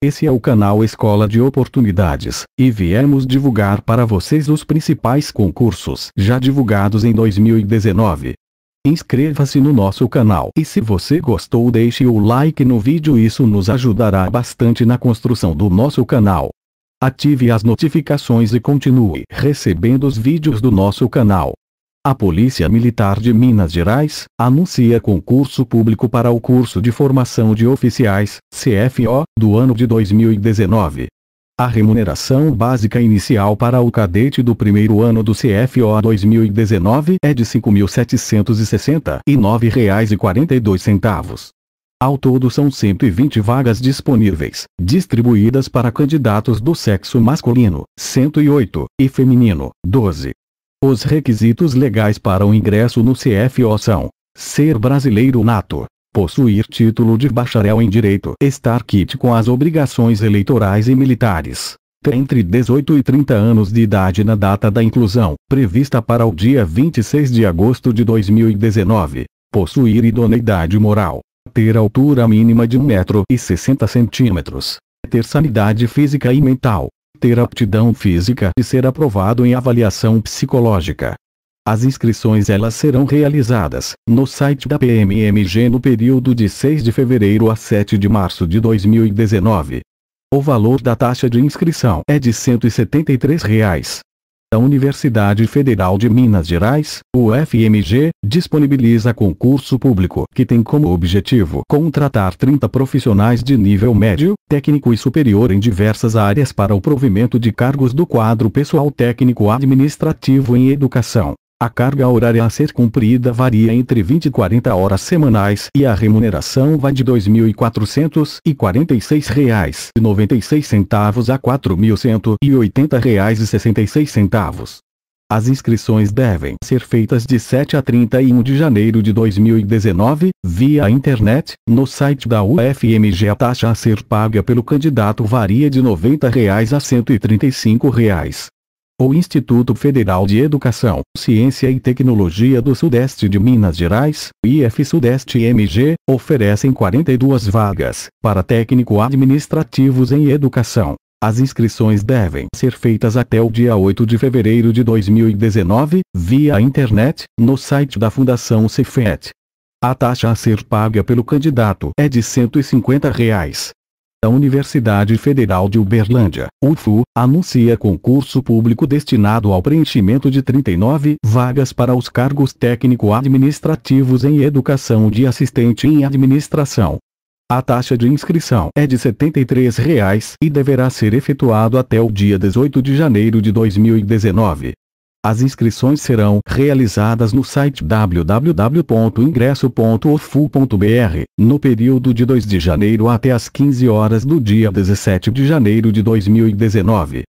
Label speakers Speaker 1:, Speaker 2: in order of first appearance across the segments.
Speaker 1: Esse é o canal Escola de Oportunidades, e viemos divulgar para vocês os principais concursos já divulgados em 2019. Inscreva-se no nosso canal e se você gostou deixe o like no vídeo isso nos ajudará bastante na construção do nosso canal. Ative as notificações e continue recebendo os vídeos do nosso canal. A Polícia Militar de Minas Gerais anuncia concurso público para o curso de formação de oficiais, CFO, do ano de 2019. A remuneração básica inicial para o cadete do primeiro ano do CFO 2019 é de R$ 5.769,42. Ao todo são 120 vagas disponíveis, distribuídas para candidatos do sexo masculino, 108, e feminino, 12. Os requisitos legais para o ingresso no CFO são: ser brasileiro nato, possuir título de bacharel em direito, estar kit com as obrigações eleitorais e militares, ter entre 18 e 30 anos de idade na data da inclusão, prevista para o dia 26 de agosto de 2019, possuir idoneidade moral, ter altura mínima de 1,60m, ter sanidade física e mental, ter aptidão física e ser aprovado em avaliação psicológica. As inscrições elas serão realizadas no site da PMMG no período de 6 de fevereiro a 7 de março de 2019. O valor da taxa de inscrição é de R$ 173. Reais. A Universidade Federal de Minas Gerais, UFMG, disponibiliza concurso público que tem como objetivo contratar 30 profissionais de nível médio, técnico e superior em diversas áreas para o provimento de cargos do quadro pessoal técnico administrativo em educação, a carga horária a ser cumprida varia entre 20 e 40 horas semanais e a remuneração vai de R$ 2.446,96 a R$ 4.180,66. As inscrições devem ser feitas de 7 a 31 de janeiro de 2019, via internet, no site da UFMG. A taxa a ser paga pelo candidato varia de R$ 90 reais a R$ 135. Reais o Instituto Federal de Educação, Ciência e Tecnologia do Sudeste de Minas Gerais, IF Sudeste MG, oferecem 42 vagas para técnico-administrativos em educação. As inscrições devem ser feitas até o dia 8 de fevereiro de 2019, via internet, no site da Fundação Cifet. A taxa a ser paga pelo candidato é de R$ 150. Reais. A Universidade Federal de Uberlândia, UFU, anuncia concurso público destinado ao preenchimento de 39 vagas para os cargos técnico-administrativos em educação de assistente em administração. A taxa de inscrição é de R$ 73,00 e deverá ser efetuado até o dia 18 de janeiro de 2019. As inscrições serão realizadas no site www.ingresso.ofu.br, no período de 2 de janeiro até as 15 horas do dia 17 de janeiro de 2019.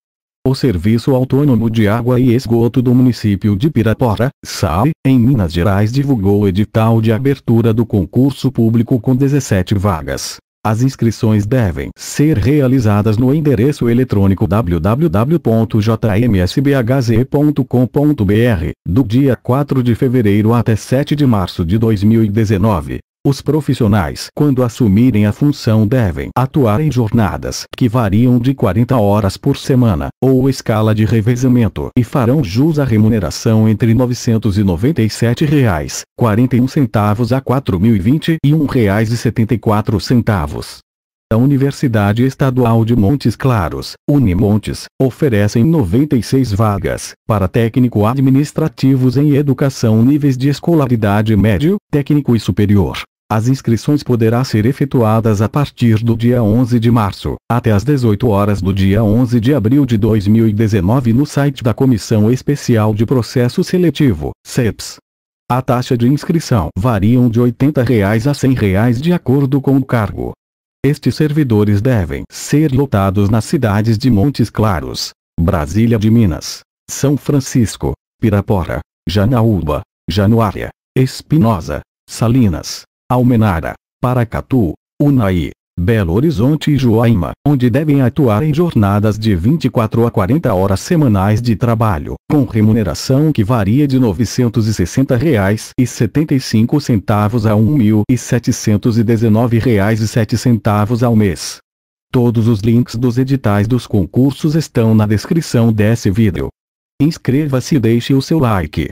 Speaker 1: O Serviço Autônomo de Água e Esgoto do município de Pirapora, SAI, em Minas Gerais divulgou o edital de abertura do concurso público com 17 vagas. As inscrições devem ser realizadas no endereço eletrônico www.jmsbhz.com.br, do dia 4 de fevereiro até 7 de março de 2019. Os profissionais, quando assumirem a função devem atuar em jornadas que variam de 40 horas por semana, ou escala de revezamento, e farão jus à remuneração entre R$ 997,41 a R$ 4.021,74. A Universidade Estadual de Montes Claros, Unimontes, oferecem 96 vagas para técnico administrativos em educação níveis de escolaridade médio, técnico e superior. As inscrições poderá ser efetuadas a partir do dia 11 de março, até às 18 horas do dia 11 de abril de 2019 no site da Comissão Especial de Processo Seletivo, CEPS. A taxa de inscrição variam de R$ 80 a R$ 100 reais de acordo com o cargo. Estes servidores devem ser lotados nas cidades de Montes Claros, Brasília de Minas, São Francisco, Pirapora, Janaúba, Januária, Espinosa, Salinas, Almenara, Paracatu, Unai, Belo Horizonte e Joaima, onde devem atuar em jornadas de 24 a 40 horas semanais de trabalho, com remuneração que varia de R$ 960,75 a R$ 1.719,07 ao mês. Todos os links dos editais dos concursos estão na descrição desse vídeo. Inscreva-se e deixe o seu like.